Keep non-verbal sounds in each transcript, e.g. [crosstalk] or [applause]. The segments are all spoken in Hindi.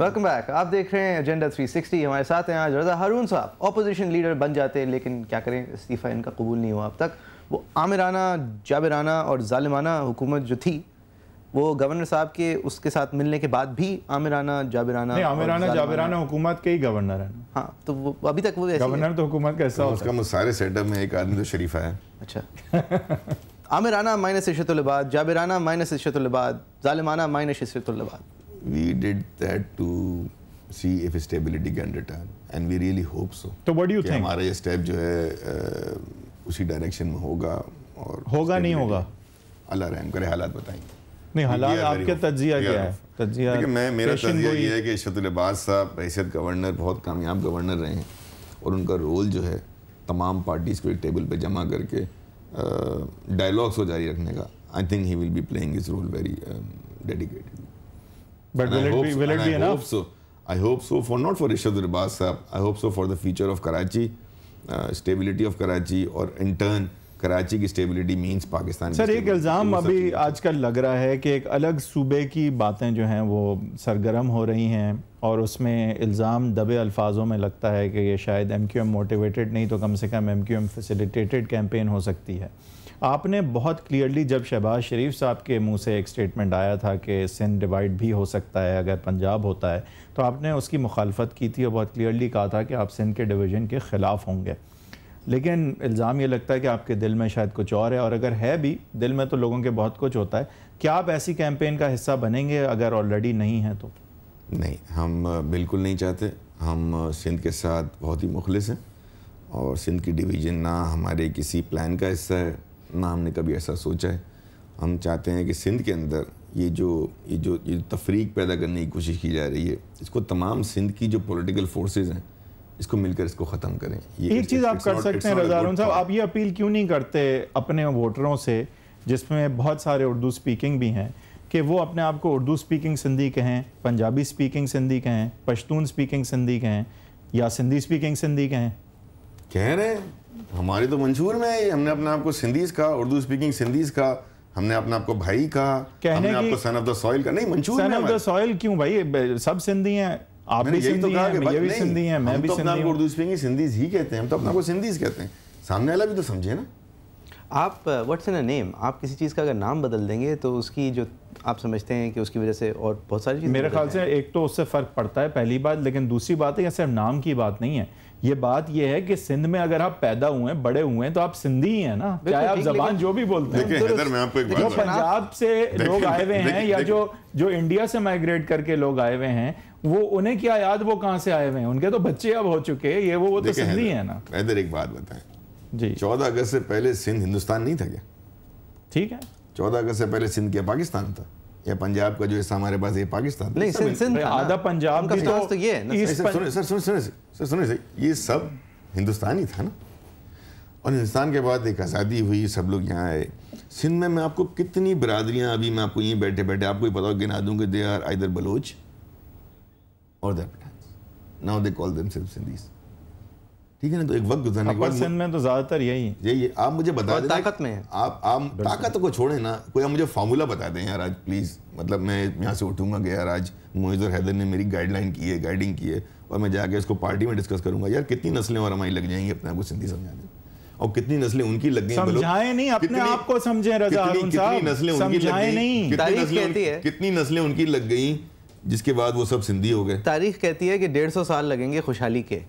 वेलकम बैक आप देख रहे हैं एजेंडा 360 हमारे साथ हैं आज रजा हारून साहब अपोजिशन लीडर बन जाते हैं लेकिन क्या करें इस्तीफ़ा इनका कबूल नहीं हुआ अब तक वो आमिराना जाबिराना और ालिमाना हुकूमत जो थी वो गवर्नर साहब के उसके साथ मिलने के बाद भी आमिराना जाबिराना नहीं आमिराना जाबिराना हुकूमत के ही गवर्नर है हाँ तो वो अभी तक वो गवर्नर तो हुकूमत का तो उसका सारे सेटअप में एक आदमी तो शरीफा है अच्छा आमिराना माइनस इशतुलबाद जाबिराना माइनस इशतुलबाद जालिमाना माइनस इशतुलबाद we did that to see if stability can return and we really hope so तो what do you think हमारा ये step जो है उसी direction में होगा और होगा नहीं होगा अल्लाह रहम करे हालात बताएंगे नहीं हालात आपके तजिया क्या है तजिया देखिए मैं मेरा तजिया ये है कि इशरत लिबास साहब हैसियत गवर्नर बहुत कामयाब गवर्नर रहे हैं और उनका रोल जो है तमाम पार्टीज़ को एक टेबल पे जमा करके डायलॉग्स को जारी रखने का I think he will be playing this role very dedicated But and will I it hope, be, will it be I enough? Hope so. I hope so for not for Rishabh Durbaz sahab. I hope so for the future of Karachi, uh, stability of Karachi or in turn karachi ki stability means pakistan sir एक इल्ज़ाम अभी आजकल लग रहा है कि एक अलग सूबे की बातें जो हैं वो सरगर्म हो रही हैं और उसमें इल्ज़ाम दबे अल्फाजों में लगता है कि ये शायद mqm motivated एम मोटिवेटेड नहीं तो कम से कम एम क्यू एम फैसिलिटेटेड हो सकती है आपने बहुत क्लियरली जब शहबाज शरीफ साहब के मुंह से एक स्टेटमेंट आया था कि सिंध डिवाइड भी हो सकता है अगर पंजाब होता है तो आपने उसकी मुखालफत की थी और बहुत क्लियरली कहा था कि आप सिंध के डिवीज़न के ख़िलाफ़ होंगे लेकिन इल्ज़ाम ये लगता है कि आपके दिल में शायद कुछ और है और अगर है भी दिल में तो लोगों के बहुत कुछ होता है क्या आप ऐसी कैंपेन का हिस्सा बनेंगे अगर ऑलरेडी नहीं है तो नहीं हम बिल्कुल नहीं चाहते हम सिंध के साथ बहुत ही मुखलिस हैं और सिंध की डिवीज़न ना हमारे किसी प्लान का हिस्सा है ना हमने कभी ऐसा सोचा है हम चाहते हैं कि सिंध के अंदर ये जो ये जो ये तफरीक पैदा करने की कोशिश की जा रही है इसको तमाम सिंध की जो पॉलिटिकल फोर्सेज हैं इसको मिलकर इसको ख़त्म करें ये एक चीज़ आप कर सकते हैं रजारून साहब आप ये अपील क्यों नहीं करते अपने वोटरों से जिसमें बहुत सारे उर्दू स्पीकिंग भी हैं कि वो अपने आप को उर्दू स्पीकिंग सिंधी कहें पंजाबी स्पीकिंग सिंधी कहें पश्तून स्पीकिंग सिंधी कहें या सिंधी स्पीकिंग सिंधी कहें कह रहे हैं हमारे तो मंशूर में है हमने अपने आपको सिंधीज का उर्दू स्पीकिंग सिंधीज का हमने अपने आपको भाई का हमने आपको सन ऑफ द सॉइल का नहीं मंशूर सन ऑफ द सॉइल क्यों भाई सब सिंधी हैं आप भी तो सिंधी हैं मैं भी तो सिंधी हैं मैं भी सिंधी हूं उर्दू स्पीकिंग सिंधीज ही कहते हैं हम तो अपने आपको सिंधीज कहते हैं सामने वाला भी तो समझे ना आप व्हाट्स इन अ नेम आप किसी चीज़ का अगर नाम बदल देंगे तो उसकी जो आप समझते हैं कि उसकी वजह से और बहुत सारी चीज़ें मेरे ख्याल से एक तो उससे फ़र्क पड़ता है पहली बात लेकिन दूसरी बात है कि सिर्फ नाम की बात नहीं है ये बात ये है कि सिंध में अगर आप पैदा हुए हैं बड़े हुए हैं तो आप सिंधी ही है ना चाहे आप जबान जो भी बोलते हैं तो जो पंजाब से लोग आए हुए हैं या जो जो इंडिया से माइग्रेट करके लोग आए हुए हैं वो उन्हें क्या याद वो कहाँ से आए हुए हैं उनके तो बच्चे अब हो चुके हैं ये वो वो तो सिंधी है ना हैदर एक बात बताए जी चौदह अगस्त से पहले सिंध हिंदुस्तान नहीं था क्या ठीक है चौदह अगस्त से पहले सिंध क्या पाकिस्तान था या पंजाब का जो हिस्सा हमारे पास ये पाकिस्तान नहीं सिंध आधा पंजाब का तो, तो ये सुने सर सुन सुन सर तो सुनो सर ये सब हिंदुस्तान ही था ना और हिंदुस्तान के बाद एक आज़ादी हुई सब लोग यहाँ आए सिंध में मैं आपको कितनी बरादरियाँ अभी मैं आपको यहीं बैठे बैठे आपको ही पता गिना दूँ कि दे आर आइदर बलोच और Pathan now they call them सिर्फ सिंधीज़ ठीक है ना तो एक वक्त गुजरने के बाद में तो ज्यादातर यही यही आप मुझे बता दें ताकत में आप आप ताकत को छोड़े ना कोई आप मुझे फार्मूला बता दें यार आज प्लीज मतलब मैं यहाँ से उठूंगा कि यार आज मोइज और हैदर ने मेरी गाइडलाइन की है गाइडिंग की है और मैं जाके इसको पार्टी में डिस्कस करूंगा यार कितनी नस्लें और हमारी लग जाएंगी अपने आप को सिंधी समझाने और कितनी नस्लें उनकी लग गई समझाए नहीं अपने आप को समझे कितनी नस्लें उनकी लग गई कितनी नस्लें उनकी लग गई जिसके बाद वो सब सिंधी हो गए तारीख कहती है कि डेढ़ सौ साल लगेंगे खुशहाली के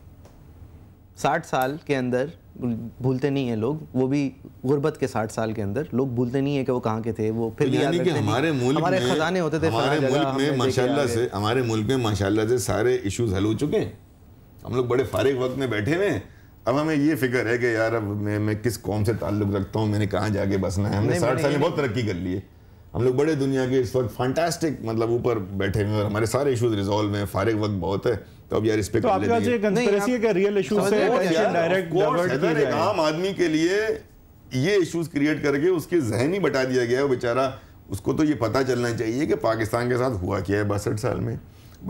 साठ साल के अंदर भूलते नहीं है लोग वो भी गुर्बत के साठ साल के अंदर लोग भूलते नहीं है कि वो कहाँ के थे वो फिर तो यानी कि हमारे मुल्क हमारे खजाने होते थे हमारे मुल्क में माशाल्लाह से हमारे मुल्क में माशाल्लाह से सारे इश्यूज हल हो चुके हैं हम लोग बड़े फारिग वक्त में बैठे हुए हैं अब हमें ये फिक्र है कि यार अब मैं मैं किस कौम से ताल्लुक़ रखता हूँ मैंने कहाँ जाके बसना है हमने साठ साल में बहुत तरक्की कर ली है हम लोग बड़े दुनिया के इस वक्त फंटास्टिक मतलब ऊपर बैठे हुए हैं और हमारे सारे इशूज़ रिजॉल्व हैं फारिग वक्त बहुत है तो अब यार इस पे तो आपका ये है क्या रियल से डायरेक्ट आम आदमी के लिए ये इश्यूज क्रिएट करके उसके जहन ही बटा दिया गया है बेचारा उसको तो ये पता चलना चाहिए कि पाकिस्तान के साथ हुआ क्या है बासठ साल में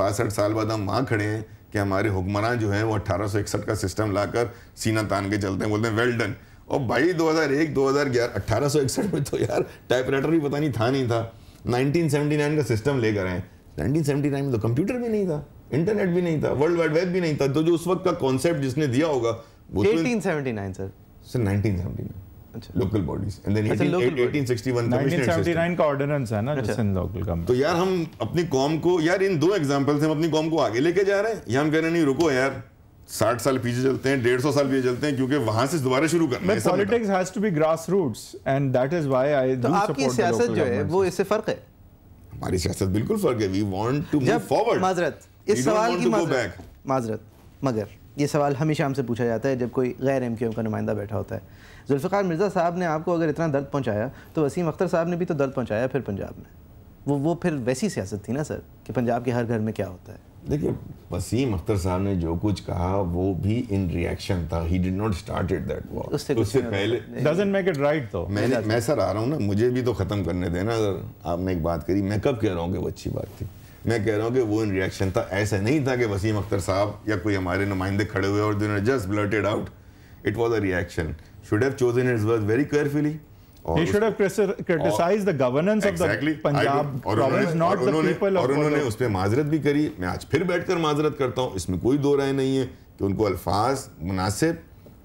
बासठ साल बाद हम वहाँ खड़े हैं कि हमारे हुक्मरान जो हैं वो अट्ठारह का सिस्टम लाकर सीना तान के चलते हैं बोलते हैं वेल डन और भाई 2001 2011 1861 में तो यार टाइपराइटर भी पता नहीं था नहीं था 1979 का सिस्टम लेकर आए 1979 में तो कंप्यूटर भी नहीं था इंटरनेट भी नहीं था वर्ल्ड वाइड वेब भी नहीं था तो जो उस वक्त का कॉन्सेप्ट जिसने दिया होगा वो 1879 सर सर 1979 अच्छा local bodies and then 1861 commissioner 1979 का ऑर्डिनेंस है ना अच्छा। इन लोकल कम तो यार हम अपनी कॉम को यार इन दो एग्जांपल से हम अपनी कॉम को आगे लेके जा रहे हैं या हम कह रहे नहीं रुको यार 60 साल पीछे चलते हैं डेढ़ सौ साल पीछे चलते हैं क्योंकि वहां से दोबारा शुरू करना है politics has to be grass roots and that is why I do support the local तो आपकी सियासत जो है वो इससे फर्क है हमारी सियासत बिल्कुल फर्क है we want to move forward माजरत इस सवाल की माजरत माजरत मगर ये सवाल हमेशा हमसे पूछा जाता है जब कोई गैर एम का नुमाइंदा बैठा होता है जुल्फ़ार मिर्ज़ा साहब ने आपको अगर इतना दर्द पहुँचाया तो वसीम अख्तर साहब ने भी तो दर्द पहुँचाया फिर पंजाब में वो वो फिर वैसी सियासत थी ना सर कि पंजाब के हर घर में क्या होता है देखिए वसीम अख्तर साहब ने जो कुछ कहा वो भी इन रिएक्शन था he did not started that war उससे, पहले डजंट मेक इट राइट तो मैंने मैं सर आ रहा हूँ ना मुझे भी तो ख़त्म करने देना अगर आपने एक बात करी मैं कब कह रहा हूँ कि वो अच्छी बात थी मैं कह रहा हूँ कि वो इन रिएक्शन था ऐसा नहीं था कि वसीम अख्तर साहब या कोई हमारे नुमाइंदे खड़े हुए और just blurted out it was a reaction should have chosen it very carefully He should have criticized the governance of the Punjab province, not the people of Punjab. और उन्होंने उसपे माजरत भी करी मैं आज फिर बैठकर माजरत करता हूँ इसमें कोई दो राय नहीं है कि उनको अल्फाज मनासे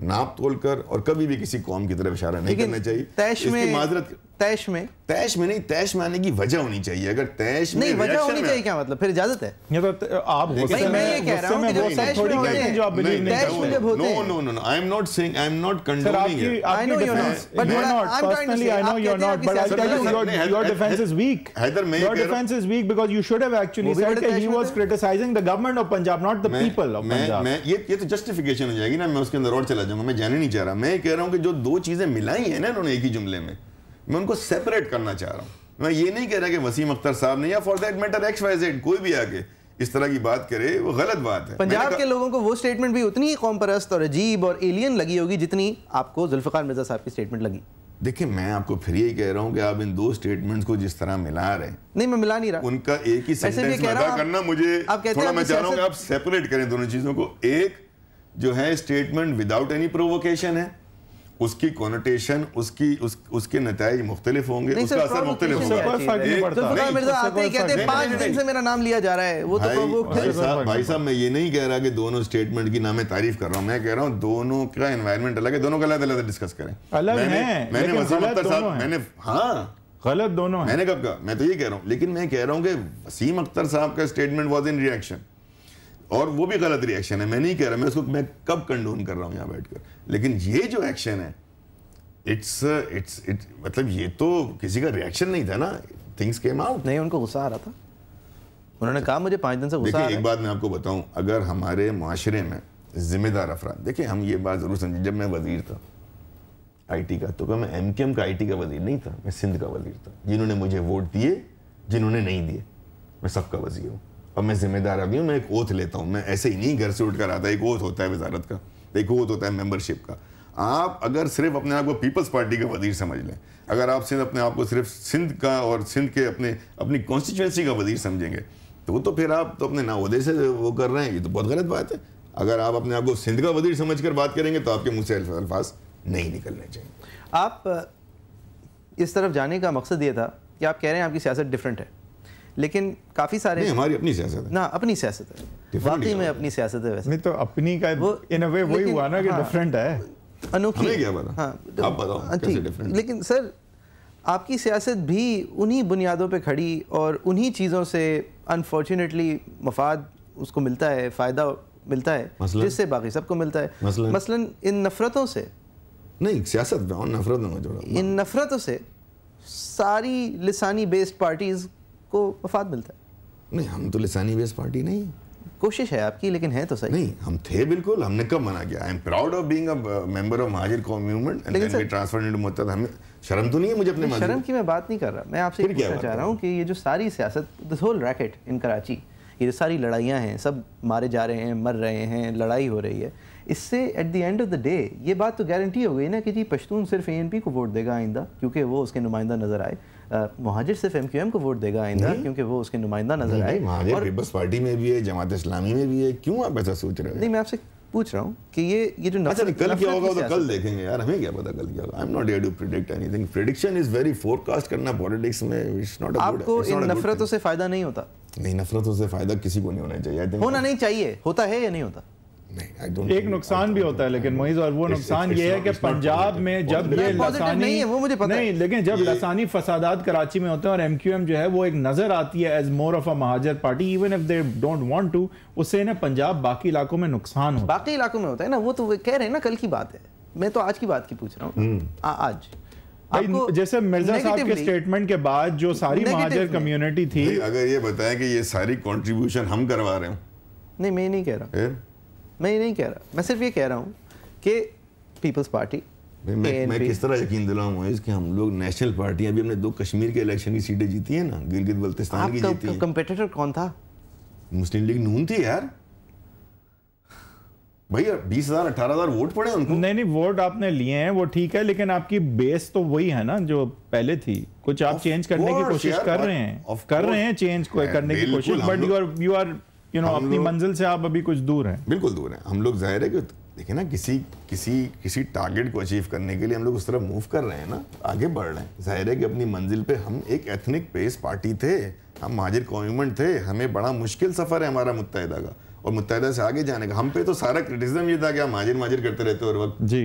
नाप तोलकर और कभी भी किसी कॉम की तरफ इशारा नहीं करना चाहिए माजरत तैश में तैश में नहीं तैश में आने की वजह होनी चाहिए अगर तैश में नहीं वजह होनी चाहिए क्या मतलब फिर इजाजत है ये तो आप गुस्से में ये कह रहा हूं कि जो तैश में होते हैं जो आप बिलीव नहीं तैश में जब होते हैं no no no I am not saying I am not condoning it I know you are not but I am personally I know you are not but I tell you your your defence is weak Haider मैं your defence is weak because you should have actually said that he was criticising the government of Punjab not the people of Punjab मैं ये ये तो जस्टिफिकेशन हो जाएगी ना मैं उसके अंदर और चला जाऊंगा मैं जाने नहीं चाह रहा मैं कह रहा हूं कि जो दो चीजें मिलाई है ना उन्होंने एक ही जुमले में मैं उनको सेपरेट करना चाह रहा हूँ मैं ये नहीं कह रहा कि वसीम अख्तर साहब ने या for that matter X Y Z कोई भी आके इस तरह की बात करे वो गलत बात है पंजाब के लोगों को वो स्टेटमेंट भी उतनी ही कौम परस्त और अजीब और एलियन लगी होगी जितनी आपको जुल्फ़ार मिर्जा साहब की स्टेटमेंट लगी देखिए मैं आपको फिर यही कह रहा हूँ कि आप इन दो स्टेटमेंट्स को जिस तरह मिला रहे हैं नहीं मैं मिला नहीं रहा उनका एक ही सेंटेंस में अदा करना मुझे आप कहते थोड़ा मैं चाह रहा हूँ आप सेपरेट करें दोनों चीज़ों को एक जो है स्टेटमेंट विदाउट एनी प्रोवोकेशन है उसकी कॉनोटेशन उसकी उस, उसके नतज मुख्तलिफ होंगे उसका असर मुख्तलिफ तो तो तो भाई साहब मैं ये नहीं कह रहा कि दोनों स्टेटमेंट की ना मैं तारीफ कर रहा हूँ मैं कह रहा हूँ दोनों का इन्वायरमेंट अलग है दोनों का अलग अलग डिस्कस करें अख्तर साहब मैंने हाँ गलत दोनों मैंने कब कहा मैं तो ये कह रहा हूँ लेकिन मैं कह रहा हूँ कि वसीम अख्तर साहब का स्टेटमेंट वॉज इन रिएक्शन और वो भी गलत रिएक्शन है मैं नहीं कह रहा मैं उसको मैं कब कंडोन कर रहा हूँ यहाँ बैठकर लेकिन ये जो एक्शन है इट्स इट्स इट मतलब ये तो किसी का रिएक्शन नहीं था ना थिंग्स केम आउट नहीं उनको गुस्सा आ रहा था उन्होंने कहा मुझे पाँच दिन से गुस्सा एक बात मैं आपको बताऊँ अगर हमारे माशरे में जिम्मेदार अफराद देखिए हम ये बात ज़रूर समझें जब मैं वजीर था आईटी का तो क्या मैं एम का आईटी का वजीर नहीं था मैं सिंध का वजीर था जिन्होंने मुझे वोट दिए जिन्होंने नहीं दिए मैं सबका वजीर हूँ अब मैं जिम्मेदार आदमी हूँ मैं एक ओथ लेता हूँ मैं ऐसे ही नहीं घर से उठ कर आता एक ओथ होता है वजारत का एक ओथ होता है मेम्बरशिप का आप अगर सिर्फ अपने आप को पीपल्स पार्टी का वजीर समझ लें अगर आप सिर्फ अपने आप को सिर्फ सिंध का और सिंध के अपने अपनी कॉन्स्टिट्यूंसी का वजीर समझेंगे तो तो फिर आप तो अपने नावदे से वो कर रहे हैं ये तो बहुत गलत बात है अगर आप अपने आप को सिंध का वजीर समझ कर बात करेंगे तो आपके मुँह से अल्फाज नहीं निकलने चाहिए आप इस तरफ जाने का मकसद ये था कि आप कह रहे हैं आपकी सियासत डिफरेंट है लेकिन काफ़ी सारे नहीं, हमारी अपनी सियासत है ना अपनी सियासत है वाकई में अपनी सियासत है वैसे नहीं तो अपनी का वो इन अ वे वही हुआ ना कि डिफरेंट हाँ। है अनोखी क्या पता हां आप बताओ हाँ, कैसे डिफरेंट लेकिन सर आपकी सियासत भी उन्हीं बुनियादों पे खड़ी और उन्हीं चीज़ों से अनफॉर्चुनेटली मफाद उसको मिलता है फ़ायदा मिलता है जिससे बाकी सबको मिलता है मसलन, मसलन इन नफ़रतों से नहीं सियासत में नफ़रत में जोड़ा इन नफ़रतों से सारी लसानी बेस्ड पार्टीज़ को मफाद मिलता है नहीं हम तो लिसानी बेस पार्टी नहीं कोशिश है आपकी लेकिन है तो सही नहीं हम थे बिल्कुल हमने कब मना किया I am proud of being a member of Mohajir Qaumi movement and then we transferred into मुत्तद हमें शर्म तो नहीं है मुझे अपने शर्म की मैं बात नहीं कर रहा मैं आपसे पूछना चाह रहा हूँ कि ये जो सारी सियासत this whole racket in Karachi ये जो सारी लड़ाइयाँ हैं सब मारे जा रहे हैं मर रहे हैं लड़ाई हो रही है इससे at the end of the day ये बात तो गारंटी हो गई ना कि जी पश्तून सिर्फ ए को वोट देगा आइंदा क्योंकि वो उसके नुमाइंदा नज़र आए महाजिर सिर्फ एम क्यू एम को वोट देगा आइंदा क्योंकि वो उसके नुमाइंदा नजर आए महाजिर पीपल्स पार्टी में भी है जमात इस्लामी में भी है क्यों आप ऐसा सोच रहे हैं नहीं मैं आपसे पूछ रहा हूँ कि ये ये जो अच्छा कल क्या होगा तो कल देखेंगे यार हमें क्या पता कल क्या होगा I am not to predict anything prediction is very forecast करना पॉलिटिक्स में इट्स नॉट आपको इन नफरतों से फायदा नहीं होता नहीं नफरतों से फायदा किसी को नहीं होना चाहिए होना नहीं चाहिए होता है या नहीं होता एक नुकसान भी होता है लेकिन मोइज और वो नुकसान ये है कि पंजाब में जब ये लसानी नहीं है वो मुझे पता नहीं लेकिन जब लसानी फसादात कराची में होते हैं और एमक्यूएम जो है वो एक नजर आती है as more of a Mohajir party even if they don't want to उससे ना पंजाब बाकी इलाकों में नुकसान हो बाकी इलाकों में होता है ना वो तो कह रहे हैं ना कल की बात है मैं तो आज की बात की पूछ रहा हूँ हम्म। आज जैसे मिर्जा साहब के स्टेटमेंट के बाद जो सारी महाजर कम्युनिटी थी अगर ये बताएं कि ये सारी कॉन्ट्रीब्यूशन हम करवा रहे हैं नहीं मैं नहीं कह रहा मैं ये नहीं कह रहा मैं सिर्फ ये कह रहा हूँ कि पीपल्स पार्टी मैं, मैं किस तरह यकीन दिलाऊंगा इसके हम लोग नेशनल पार्टी अभी हमने दो कश्मीर के इलेक्शन की सीटें जीती है ना गिलगित बल्तिस्तान की जीती है कंपटीटर कौन था मुस्लिम लीग नून थी यार भैया बीस हजार अठारह हजार वोट पड़े उनको नहीं नहीं वोट आपने लिए हैं वो ठीक है लेकिन आपकी बेस तो वही है ना जो पहले थी कुछ आप चेंज करने की कोशिश कर रहे हैं कर रहे हैं चेंज करने की कोशिश but you are you are you know अपनी मंजिल से आप अभी कुछ दूर हैं बिल्कुल दूर हैं हम लोग जाहिर है कि देखिए ना किसी किसी किसी टारगेट को अचीव करने के लिए हम लोग उस तरफ मूव कर रहे हैं ना आगे बढ़ रहे हैं जाहिर है कि अपनी मंजिल पे हम एक एथनिक पेस पार्टी थे हम महाजिर कॉम्यूमेंट थे हमें बड़ा मुश्किल सफ़र है हमारा मुतहदा का और मुतहदा से आगे जाने का हम पे तो सारा क्रिटिसिज्म ये था कि हम हाजिर माजिर करते रहते हर वक्त जी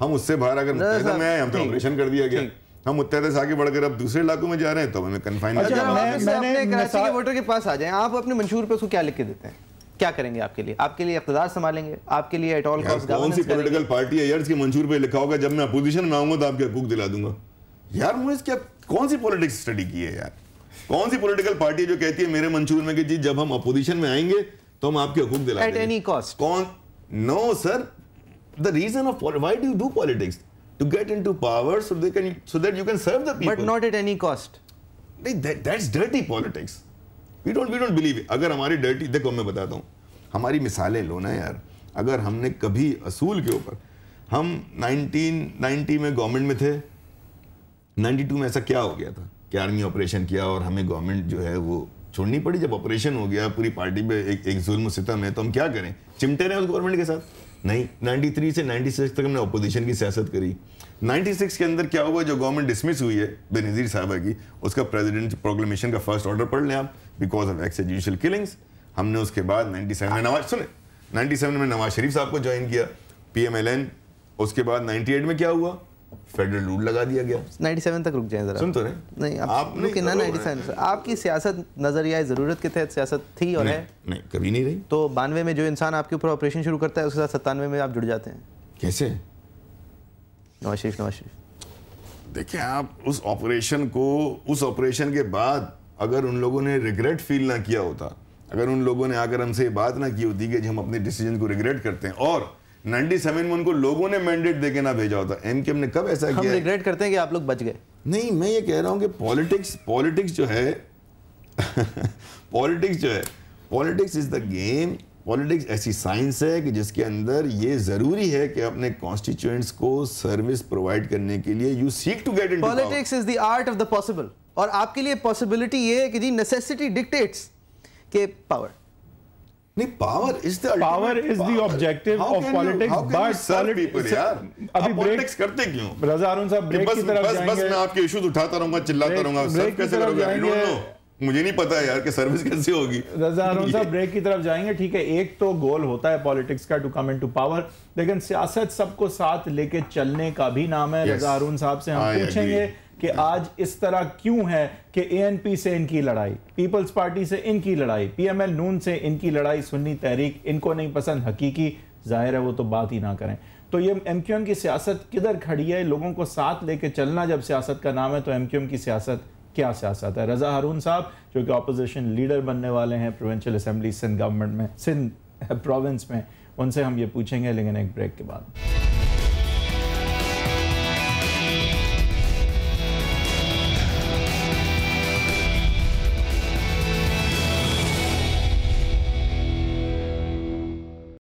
हम उससे बाहर अगर मुतहदा में आए हम तो ऑपरेशन कर दिया गया हम उत्तर से आगे बढ़कर अब दूसरे इलाकों में जा रहे हैं तो हमें अच्छा, कन्फाइन के वोटर के पास आ जाए आप अपने मंशूर पर उसको क्या लिख के देते हैं क्या करेंगे आपके लिए आपके लिए इकतदार संभालेंगे आपके लिए एट ऑल कौन सी पोलिटिकल पार्टी है यार इसके मंशूर पर लिखा होगा जब मैं अपोजिशन में आऊंगा तो आपके हकूक दिला दूंगा यार मुझे इसके कौन सी पॉलिटिक्स स्टडी की है यार कौन सी पॉलिटिकल पार्टी जो कहती है मेरे मंशूर में कि जी जब हम अपोजिशन में आएंगे तो हम आपके हकूक दिला एट एनी कॉस्ट कौन no sir the reason of why do you do politics to get into power so they can so that you can serve the people but not at any cost that, that's dirty politics we don't we don't believe it. अगर हमारी dirty dekho main batata hu hamari misale lo na yaar agar humne kabhi asool ke upar hum 1990 mein government mein the 92 में ऐसा क्या हो गया था कि आर्मी ऑपरेशन किया और हमें गवर्नमेंट जो है वो छोड़नी पड़ी जब ऑपरेशन हो गया पूरी पार्टी में एक एक जुल्म सितम है तो हम क्या करें चिमटे रहे उस गवर्नमेंट के साथ नहीं 93 से 96 तक हमने अपोजिशन की सियासत करी 96 के अंदर क्या हुआ जो गवर्नमेंट डिसमिस हुई है बेनजीर साहबा की उसका प्रेजिडेंट प्रोग्रामेशन का फर्स्ट ऑर्डर पढ़ लें आप बिकॉज ऑफ एक्स किलिंग्स हमने उसके बाद 97 में नवाज सुने 97 में नवाज शरीफ साहब को ज्वाइन किया पीएमएलएन उसके बाद 98 में क्या हुआ फेडरल रूल लगा दिया गया 97 तक रुक जाए जरा सुन तो नहीं नहीं आप रुके ना 97 तो सर आपकी सियासत नजरिया ज़रूरत के तहत सियासत थी और नहीं, है नहीं कभी नहीं रही तो बानवे में जो इंसान आपके ऊपर ऑपरेशन शुरू करता है उसके साथ सत्तानवे में आप जुड़ जाते हैं कैसे नवाज शरीफ देखिए आप उस ऑपरेशन को उस ऑपरेशन के बाद अगर उन लोगों ने रिग्रेट फील ना किया होता अगर उन लोगों ने आकर हमसे बात ना की होती कि हम अपने डिसीजन को रिग्रेट करते हैं और नाइनटी सेवन में उनको लोगों ने मैंडेट देके ना भेजा होता एम के एम ने कब ऐसा हम किया रिग्रेट करते हैं कि आप लोग बच गए नहीं मैं ये कह रहा हूँ कि पॉलिटिक्स पॉलिटिक्स जो है पॉलिटिक्स [laughs] जो है politics is the game politics ऐसी साइंस है कि जिसके अंदर ये जरूरी है कि अपने कॉन्स्टिट्यूएंट्स को सर्विस प्रोवाइड करने के लिए you seek to get in politics is the art of the possible और आपके लिए पॉसिबिलिटी ये है कि जी नेसेसिटी डिक्टेट्स के power power is the power is the objective of politics but politics यार अभी पॉलिटिक्स करते क्यों रजा अरुण साहब ब्रेक की तरफ बस बस मैं आपके इश्यूज उठाता रहूंगा चिल्लाता रहूंगा सर कैसे करोगे आई डोंट नो मुझे नहीं पता यार कि सर्विस कैसे होगी रजा अरुण साहब ब्रेक [laughs] की तरफ जाएंगे ठीक है एक तो गोल होता है पॉलिटिक्स का टू कम इनटू पावर लेकिन सियासत सबको साथ लेके चलने का भी नाम है रजा अरुण साहब से हम पूछेंगे कि आज इस तरह क्यों है कि एएनपी से इनकी लड़ाई पीपल्स पार्टी से इनकी लड़ाई पीएमएल नून से इनकी लड़ाई सुन्नी तहरीक इनको नहीं पसंद हकीकी जाहिर है वो तो बात ही ना करें तो ये एम क्यू एम की सियासत किधर खड़ी है लोगों को साथ लेके चलना जब सियासत का नाम है तो एम क्यू एम की सियासत क्या सियासत है रजा हारून साहब जो कि अपोजिशन लीडर बनने वाले हैं प्रोवेंशल असम्बली सिंध गवर्नमेंट में सिंध प्रोविंस [laughs] में उनसे हम ये पूछेंगे लेकिन एक ब्रेक के बाद